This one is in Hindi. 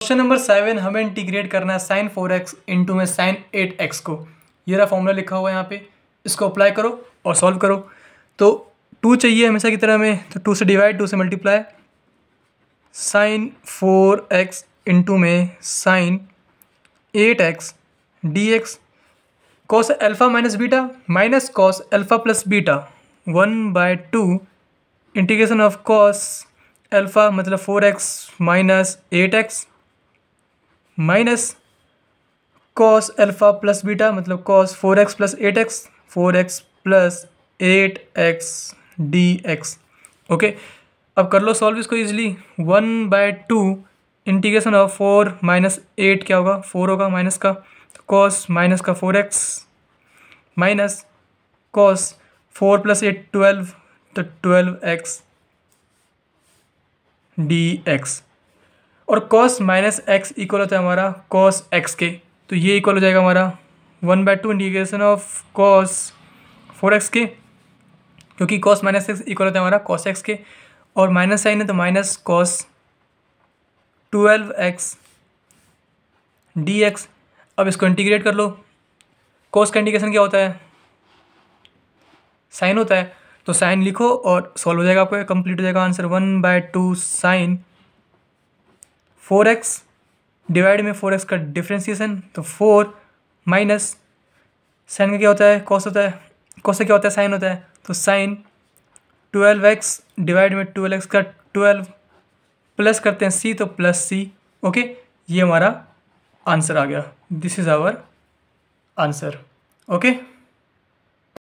क्वेश्चन नंबर सेवन हमें इंटीग्रेट करना है साइन फोर एक्स इंटू में साइन एट एक्स को ये रहा फॉर्मूला लिखा हुआ है यहाँ पे इसको अप्लाई करो और सॉल्व करो तो टू चाहिए हमेशा की तरह हमें तो टू से डिवाइड टू से multiply sine four x into में sine eight x d x cos alpha minus beta minus cos alpha plus beta one by two integration of cos alpha मतलब four x minus eight x minus cos alpha plus beta मतलब cos four x plus eight x four x plus eight x d x okay अब कर लो सॉल्व इसको easily one by two integration of four minus eight क्या होगा फोर होगा माइनस का कॉस तो माइनस का four x minus cos four plus eight twelve तो ट्वेल्व एक्स डी एक्स और कॉस माइनस एक्स इक्वल होता है हमारा कॉस एक्स के तो ये इक्वल हो जाएगा हमारा one by two integration of cos four x के क्योंकि कॉस माइनस एक्स इक्वल होता है हमारा कॉस एक्स के और माइनस साइन है तो minus cos twelve x d x अब इसको इंटीग्रेट कर लो कॉस का इंटीग्रेशन क्या होता है साइन होता है तो साइन लिखो और सॉल्व हो जाएगा आपका कंप्लीट हो जाएगा answer one by two sine four x divide में फोर एक्स का डिफ्रेंसिएशन तो फोर माइनस साइन का क्या होता है कॉस होता है कॉस का क्या होता है साइन होता है तो साइन ट्वेल्व एक्स डिवाइड में ट्वेल्व एक्स का ट्वेल्व प्लस करते हैं सी तो प्लस सी ओके ये हमारा आंसर आ गया this is our answer okay